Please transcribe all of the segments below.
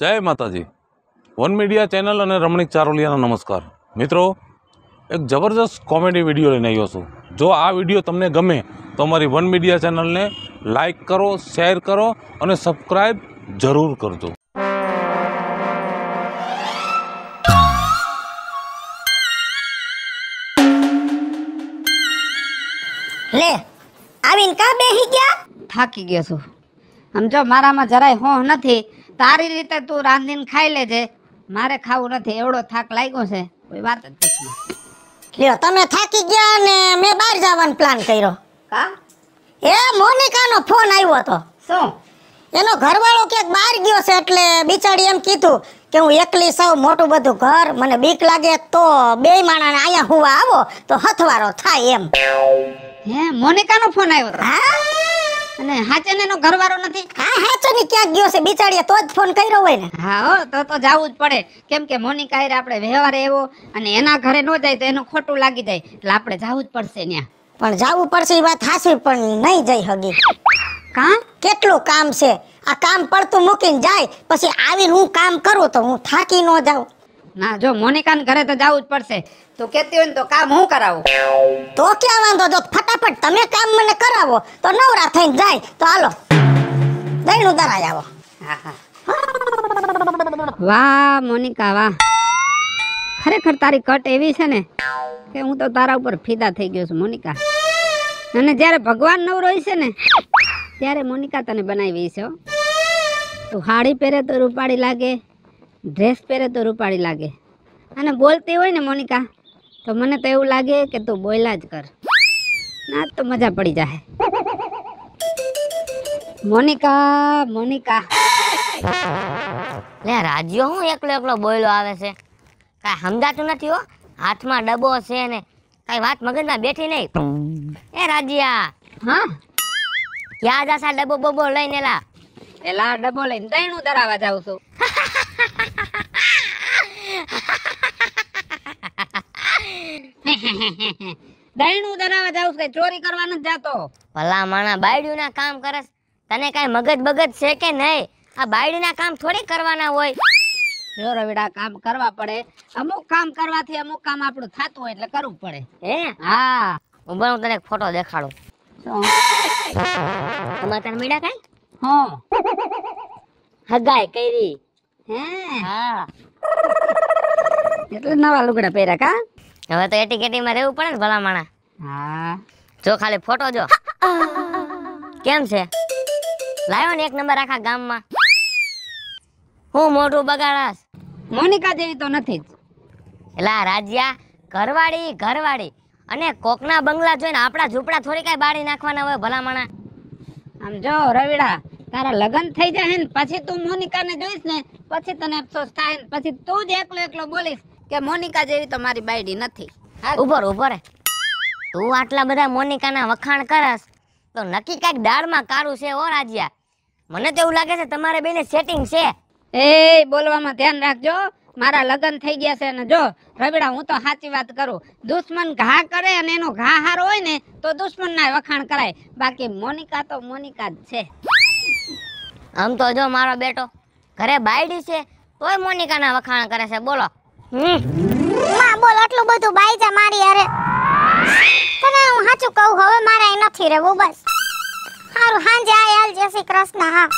જય માતાજી one media channel અને રમણીક ચારોલિયાનો નમસ્કાર મિત્રો એક જબરજસ્ત કોમેડી વિડીયો લઈને આવ્યો છું જો આ વિડીયો તમને ગમે તો અમારી વન મીડિયા ચેનલને લાઈક કરો શેર કરો અને સબસ્ક્રાઈબ જરૂર કરજો લે આવીને કા બેહી ગયા થાકી ગયો છું સમજો મારામાં જરાય હોહ નથી તારી રીતે તું રાંધીને ખાઈ લેજે મારે ખાવું નથી એવડો થાક લાગ્યો છે કોઈ વાત જ નથી લ્યો તમે થાકી ગયા ને મેં બહાર જવાનો પ્લાન કર્યો કા એ મોનિકાનો ફોન આવ્યો હતો શું એનો ઘરવાળો ક્યાંક બહાર ગયો છે એટલે બિચારી એમ કીધું કે હું એકલી સૌ મોટું બધું ઘર મને બીક લાગે તો બે માણાને અહીંયા હુવા આવો તો હથવારો થાય એમ હે મોનિકાનો ફોન આવ્યો હા અને હાચન એનો ઘરવાળો નથી હા હાચન ક્યાંક ગયો છે બિચારીએ તો જ ફોન કર્યો હોય ને હા હો તો તો જાવું જ પડે કેમ કે મોનિકા હારે આપણે વ્યવહાર એવો અને એના ઘરે ન જાય તો એનું ખોટું લાગી જાય એટલે આપણે જવું જ પડશે ત્યાં પણ જાવું પડશે એ વાત હાસી પણ નહીં જઈ હગી કા કેટલું કામ છે આ કામ પડતું મૂકીને જાય પછી આવીને હું કામ કરું તો હું થાકી ન જાઉં ના જો મોનિકાને ઘરે તો જવું જ પડશે તું કહેતી હોય ને તો કામ હું કરાવું તો ક્યાં વાંધો જો ફટાફટ તમે કામ મને કરાવો તો નવરા થઈને જાય તો હાલો દહીં ઉતારા આવો હા હા વાહ મોનિકા વાહ ખરેખર તારી કટ એવી છે ને કે હું તો તારા ઉપર ફિદા થઈ ગયો છું મોનિકા અને જ્યારે ભગવાન નવરો છે ને ત્યારે મોનિકા તને બનાવી છે તું સાડી પહેરે તો રૂપાળી લાગે ડ્રેસ પહેરે તો રૂપાળી લાગે અને બોલતી હોય ને મોનિકા તો મને તો એવું લાગે કે તું બોયલા જ કર ના તો મજા પડી જાય મોનિકા મોનિકા લે રાજ્યો હું એકલો એકલો બોયલો આવે છે કાંઈ સમજાતું નથી હો હાથમાં ડબ્બો છે ને કાંઈ વાત મગજમાં બેઠી નહીં એ રાજ્યા હા ક્યાં જાસા ડબ્બો બબ્બો લઈને એલા એલા ડબ્બો લઈને તૈણું ધરાવા જાઉં છું દહીણું દરાવા જાવ કે ચોરી કરવા નથી જાતો ભલા માણા બાયડ્યું ના કામ કરસ તને કઈ મગજ બગજ છે કે નહીં આ બાયડી ના કામ થોડી કરવાના હોય જો કામ કરવા પડે અમુક કામ કરવાથી અમુક કામ આપણું થતું હોય એટલે કરવું પડે હે હા હું તને ફોટો દેખાડું તમારે તને મીડા કાઈ હો હગાઈ કઈરી હે હા એટલે નવા લુગડા પહેર્યા કા હવે તો એટીકેટીમાં રહેવું પડે ને ભલા માણા જો ખાલી ફોટો જો કેમ છે લાયો ને એક નંબર આખા ગામમાં હું મોટું બગાડાસ મોનિકા જેવી તો નથી જ એલા રાજ્યા ઘરવાળી ઘરવાળી અને કોકના બંગલા જોઈને આપણા ઝૂંપડા થોડી કાંઈ બાળી નાખવાના હોય ભલા માણા આમ જો રવિડા તારા લગ્ન થઈ જાય ને પછી તું મોનિકાને જોઈશ ને પછી તને અફસોસ થાય ને પછી તું જ એકલો એકલો બોલીશ કે મોનિકા જેવી તો મારી બાયડી નથી ઉભો ઉભો ઉભર તું આટલા બધા મોનિકાના વખાણ કરસ તો નક્કી કાંઈક દાળમાં કારું છે ઓ રાજ્યા મને તો એવું લાગે છે તમારે બેને સેટિંગ છે એ બોલવામાં ધ્યાન રાખજો મારા લગ્ન થઈ ગયા છે અને જો રવિડા હું તો સાચી વાત કરું દુશ્મન ઘા કરે અને એનો ઘા હાર હોય ને તો દુશ્મનના વખાણ કરાય બાકી મોનિકા તો મોનિકા જ છે આમ તો જો મારો બેટો ઘરે બાયડી છે તોય મોનિકાના વખાણ કરે છે બોલો માં બોલ આટલું બધું બાઈજા મારી અરે તને હું સાચું કહું હવે મારે અહીં નથી રહેવું બસ હારું હાંજે આય આલ જય શ્રી કૃષ્ણ હા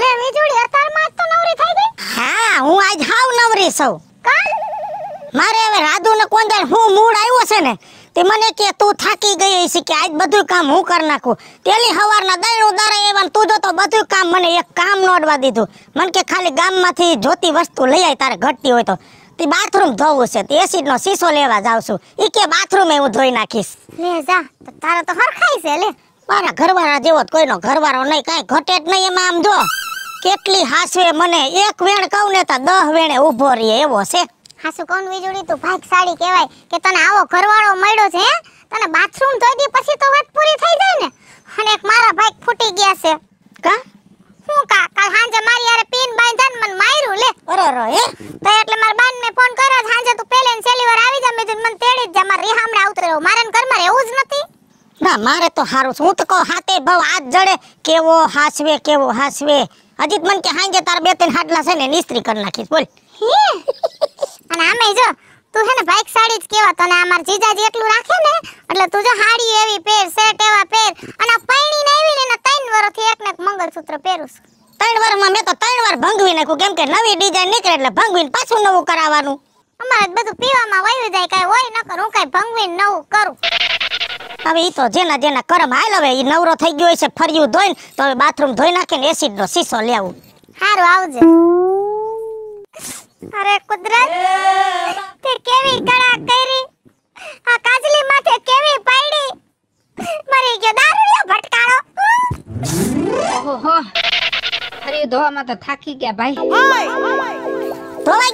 લે વીજળી અતાર માં તો નવરી થઈ ગઈ હા હું આજ હાવ નવરી છું કાલ મારે હવે રાધુ ને કોંદળ હું મૂળ આવ્યો છે ને તે મને કે તું થાકી ગઈ છે કે આજ બધું કામ હું કરી નાખું તેલી સવારના દળનું દારે એવાનું તું જો તો બધું કામ મને એક કામ અડવા દીધું મને કે ખાલી ગામમાંથી જોતી વસ્તુ લઈ આવી તારે ઘટતી હોય તો તે બાથરૂમ ધોવું છે તે એસિડ નો શીશો લેવા જાવ છું ઈ કે બાથરૂમે હું ધોઈ નાખીશ લે જા તો તારો તો હરખાઈ છે લે મારા ઘરવાળા જેવો કોઈનો ઘરવાળો નહીં કાંઈ ઘટે જ નહીં એમાં આમ જો કેટલી હાસવે મને એક વેણ કહું ને તો દહ વેણે ઊભો રહીએ એવો છે હાસુ કોણ વીજળી તું ભાગ સાડી કહેવાય કે તને આવો ઘરવાળો મળ્યો છે તને બાથરૂમ ધોઈ દી પછી તો વાત પૂરી થઈ જાય ને અને એક મારા ભાઈ ફૂટી ગયા છે કા હું કા કાલ હાંજે મારી યારે પીન બાંધન મને માર્યું લે અરે રો હે તો એટલે માર બાન ને ફોન કર્યો હાંજે તું પેલે ને સેલી વાર આવી જા મે તું મને તેડી જા માર રીહામણે આવતરો મારે ઘર માં રહેવું જ નથી ના મારે તો હારું હું તો કહું હાતે ભાવ હાથ જડે કેવો હાસવે કેવો હાસવે અજીત મન કે હાંજે તાર બે ત્રણ હાટલા છે ને નિસ્ત્રી કરી નાખીશ બોલ અને આમે જો તું હે ને બાઈક સાડી જ કેવા તને અમાર જીજાજી એટલું રાખે ને એટલે તું જો હાડી એવી પહેર સેટ એવા પહેર અને પૈણી ને આવી ને ત્રણ વર્ષથી એક ને એક મંગળસૂત્ર પહેરું છું ત્રણ વર્ષમાં મેં તો ત્રણ વાર ભંગવી નાખ્યું કેમ કે નવી ડિઝાઇન નીકળે એટલે ભંગવીને પાછું નવું કરાવવાનું અમારે બધું પીવામાં વાયુ જાય કઈ હોય ન કરું હું કાંઈ ભંગવીને નવું કરું હવે ઈ તો જેના જેના કરમ હાલ હવે ઈ નવરો થઈ ગયો છે ફર્યું ધોઈને તો હવે બાથરૂમ ધોઈ નાખીને એસિડ નો શીશો લેવું સારું આવજે અરે કુદરત તે કેવી કળા કરી આ કાજલી માથે કેવી પાડી મરી ગયો દારૂડિયો ભટકાળો ઓહો ફરી ધોવામાં તો થાકી ગયા ભાઈ ધોવાઈ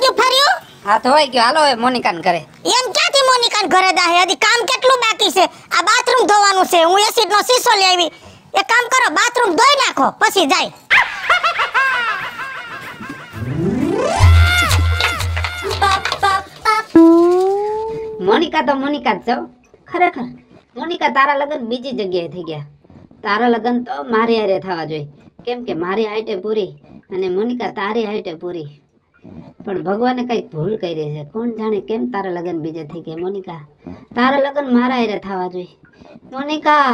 ગયું ફર્યું હા ધોવાઈ ગયો હાલો હવે મોનિકાન ઘરે એમ ક્યાંથી મોનિકાન ઘરે દાહે હજી કામ કેટલું બાકી છે આ બાથરૂમ ધોવાનું છે હું એસિડ નો શીશો લઈ આવી એ કામ કરો બાથરૂમ ધોઈ નાખો પછી જાય મોનિકા તો મોનિકા જ છો ખરેખર મોનિકા તારા લગ્ન બીજી જગ્યાએ થઈ ગયા તારા લગ્ન તો મારી હારે થવા જોઈએ કેમ કે મારી હાઈટે પૂરી અને મોનિકા તારી હાઈટે પૂરી પણ ભગવાને કંઈક ભૂલ કરી છે કોણ જાણે કેમ તારા લગ્ન બીજે થઈ ગયા મોનિકા તારા લગ્ન મારા હારે થવા જોઈએ મોનિકા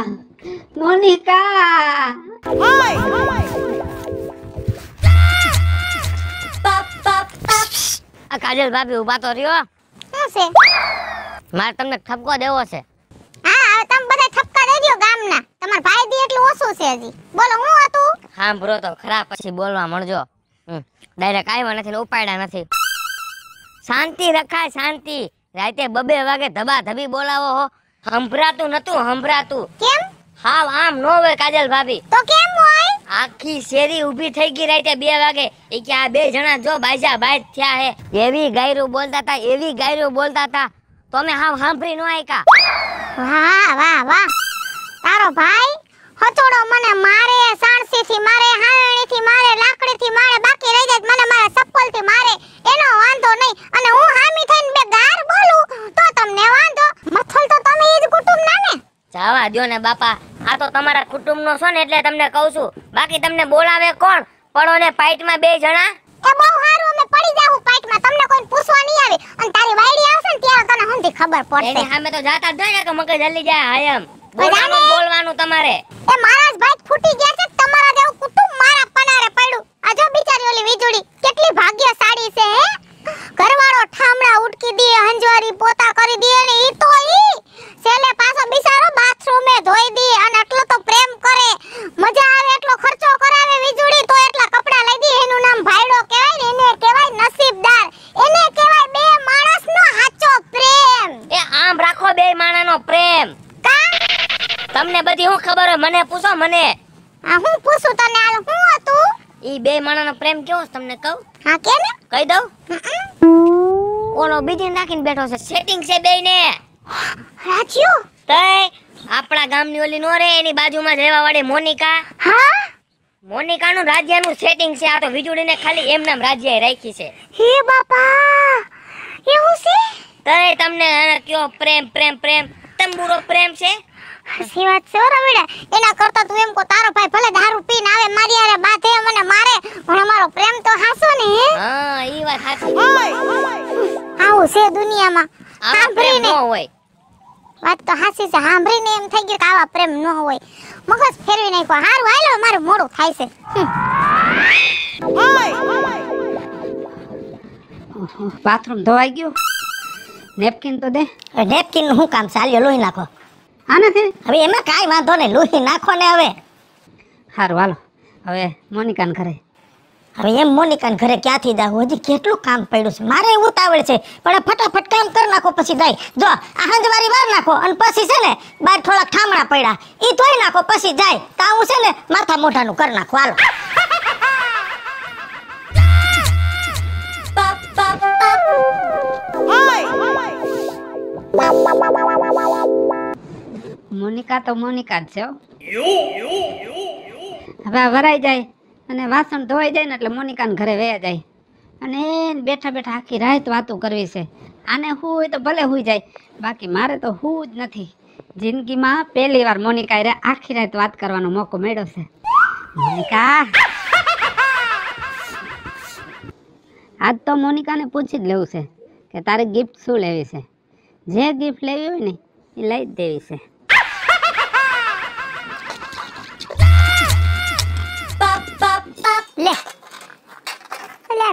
મોનિકા આ કાજલ ભાભી ઉભા તો રહ્યો મારે તમને ઠપકો દેવો છે હા હવે તમે બધા ઠપકા દઈ દો ગામના તમાર ભાઈ દી એટલું ઓછું છે હજી બોલો હું હતું સાંભળો તો ખરાબ પછી બોલવા મળજો ડાયરેક્ટ આવ્યા નથી ને ઉપાડ્યા નથી શાંતિ રખાય શાંતિ રાતે બબે વાગે ધબા ધબી બોલાવો હો હંભરાતું નતું હંભરાતું કેમ હાવ આમ નો હોય કાજલ ભાભી તો કેમ હોય આખી શેરી ઊભી થઈ ગઈ રાતે બે વાગે એ કે આ બે જણા જો બાજા બાજ થયા હે એવી ગાયરું બોલતા હતા એવી ગાયરું બોલતા હતા તો અમે હાવ સાંભળી નો આયકા વાહ વાહ વાહ તારો ભાઈ હથોડો મને મારે સાણસી થી મારે હાણી થી મારે લાકડી થી મારે બાકી રહી જાય મને મારા ચપ્પલ થી મારે એનો વાંધો નહીં અને હું હામી થઈને બે ગાર બોલું તો તમને વાંધો મથલ તો તમે ઈ જ કુટુંબ ના ને જવા દ્યો ને બાપા આ તો તમારા કુટુંબ નો છો ને એટલે તમને કહું છું બાકી તમને બોલાવે કોણ પડો ને પાઇટ માં બે જણા ખબર પડશે એની સામે તો જાતા જ કે મગજ જલ્દી જાય હાયમ બોલવાનું બોલવાનું તમારે એ મહારાજ ભાઈ ફૂટી ગયા છે તમારા જેવું કુટુંબ મારા પનારે પડ્યું આ બિચારી ઓલી વીજળી કેટલી ભાગ્યશાળી છે હે ઘરવાળો ઠામડા ઉટકી દે હંજવારી પોતા કરી દે ને ઈ તો ઈ સેલે પાછો બિચારો બાથરૂમે ધોઈ દે અને એટલો તો પ્રેમ કરે મજા આવે એટલો ખર્ચો કરાવે વીજળી તો એટલા કપડા ખબર હોય મને પૂછો મને હા હું પૂછું તને હાલ હું હતું ઈ બે માણસનો પ્રેમ કેવો છે તમને કહું હા કે ને કહી દઉં ઓલો બીજી નાખીને બેઠો છે સેટિંગ છે બેયને રાજીઓ તઈ આપણા ગામની ઓલી નો રે એની બાજુમાં રહેવા વાળી મોનિકા હા મોનિકાનું રાજ્યનું સેટિંગ છે આ તો વીજળી ને ખાલી એમ નામ રાજ્ય રાખી છે હે બાપા એવું છે તઈ તમને કયો પ્રેમ પ્રેમ પ્રેમ તંબુરો પ્રેમ છે સાચી વાત છે ઓરા એના કરતા તું એમ કો તારો ભાઈ ભલે દારૂ પીને આવે મારી આરે બાધે મને મારે પણ અમારો પ્રેમ તો હાસો ને હા ઈ વાત સાચી આવું છે દુનિયામાં સાંભળી ને હોય વાત તો હાસી છે સાંભળીને એમ થઈ ગયું કે આવા પ્રેમ ન હોય મગજ ફેરવી નાખ્યો હારું હાલો મારું મોડું થાય છે બાથરૂમ ધોવાઈ ગયું નેપકિન તો દે નેપકિન નું શું કામ ચાલ્યો લોહી નાખો આનાથી હવે એમાં કાંઈ વાંધો નહીં લોહી નાખો ને હવે સારું હાલો હવે મોનિકાન ઘરે હવે એમ મોનિકાન ઘરે ક્યાંથી દાવ હજી કેટલું કામ પડ્યું છે મારે ઉતાવળ છે પણ ફટાફટ કામ કરી નાખો પછી જાય જો આ હંજવારી વાર નાખો અને પછી છે ને બાર થોડા ઠામણા પડ્યા એ ધોઈ નાખો પછી જાય તો હું છે ને માથા મોઢાનું કરી નાખો હાલો Bye. મોનિકા તો મોનિકા જ છે હવે ભરાઈ જાય અને વાસણ ધોવાઈ જાય ને એટલે મોનિકાને ઘરે વયા જાય અને બેઠા બેઠા આખી રાત વાતો કરવી છે આને હું હોય તો ભલે હુઈ જાય બાકી મારે તો હું જ નથી જિંદગીમાં પહેલી વાર મોનિકાએ આખી રાત વાત કરવાનો મોકો મળ્યો છે મોનિકા આજ તો મોનિકાને પૂછી જ લેવું છે કે તારે ગિફ્ટ શું લેવી છે જે ગિફ્ટ લેવી હોય ને એ લઈ જ દેવી છે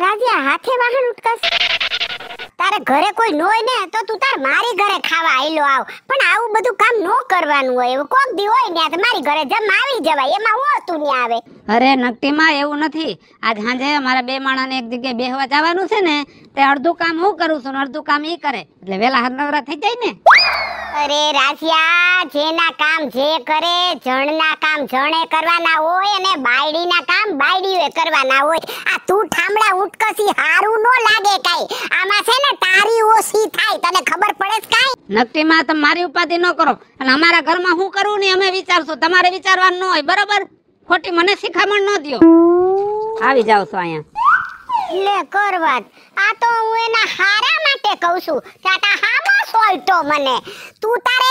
રાજ્યા હાથે વાહન ઉટકસ તારે ઘરે કોઈ ન હોય ને તો તું તાર મારી ઘરે ખાવા આયલો આવ પણ આવું બધું કામ નો કરવાનું હોય એવું કોક દી હોય ને તો મારી ઘરે જમ આવી જવાય એમાં હું તું ને આવે અરે નકટીમાં એવું નથી આજ સાંજે મારા બે માણાને એક જગ્યાએ બેહવા જવાનું છે ને તે અડધું કામ હું કરું છું ને અડધું કામ એ કરે એટલે વેલા હરનવરા થઈ જાય ને અરે રાસિયા જેના કામ જે કરે જણના કામ જણે કરવાના હોય અને બાયડીના કામ બાયડીઓએ કરવાના હોય આ તું ઠામડા ઉટકસી હારું નો લાગે કાઈ આમાં છે ને તારી ઓછી થાય તને ખબર પડે છે કાઈ નક્કીમાં તમે મારી ઉપાધિ ન કરો અને અમારા ઘરમાં હું કરું ને અમે વિચારશું તમારે વિચારવાનું હોય બરોબર ખોટી મને શિખામણ ન દો આવી જાવ છો અહીંયા લે કર આ તો હું એના હારા માટે કહું છું તાતા હામો સોલટો મને તું તારે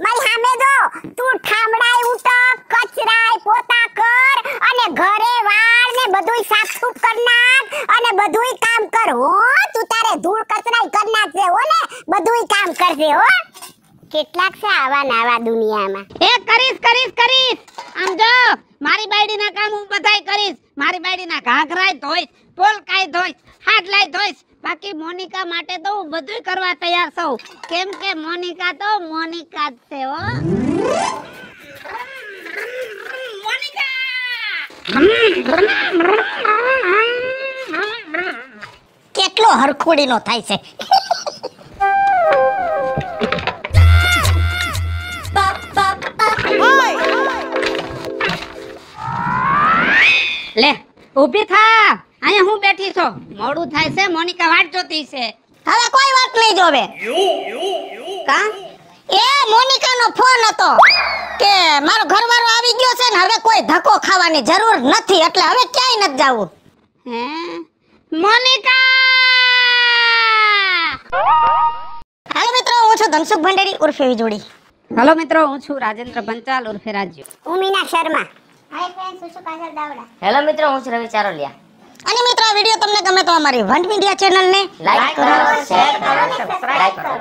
મારી સામે જો તું ઠામડાય ઉટક કચરાય પોતા કર અને ઘરે વાળ ને બધુંય સાફ સૂફ કર નાખ અને બધું કામ કર હો તું તારે ધૂળ કચરાય કર નાખજે હો ને બધું કામ કરજે હો કેટલાક છે આવા નાવા દુનિયામાં એ કરીશ કરીશ કરીશ આમ જો મારી બાયડીના કામ હું બધાય કરીશ મારી બાયડીના ઘાઘરાય ધોઈશ પોલકાય ધોઈશ હાડલાય ધોઈશ બાકી મોનિકા માટે તો હું બધું કરવા તૈયાર છું કેમ કે મોનિકા તો મોનિકા જ છે હો મોનિકા કેટલો હરખોડીનો થાય છે ઊભી થા અહીંયા હું બેઠી છો મોડું થાય છે મોનિકા વાટ જોતી છે હવે કોઈ વાત નહીં જોવે કા એ મોનિકાનો ફોન હતો કે મારો ઘરવાળો આવી ગયો છે ને હવે કોઈ ધક્કો ખાવાની જરૂર નથી એટલે હવે ક્યાંય નથી જવું હે મોનિકા હાલો મિત્રો હું છું ધનસુખ ભંડેરી ઉર્ફે વિજોડી હાલો મિત્રો હું છું રાજેન્દ્ર પંચાલ ઉર્ફે રાજ્ય હું મીના શર્મા હેલો મિત્રો હું છું રવિ ચારોલિયા અને મિત્રો વિડિયો તમને ગમે તો અમારી વન મીડિયા ચેનલને લાઈક કરો શેર કરો સબસ્ક્રાઇબ કરો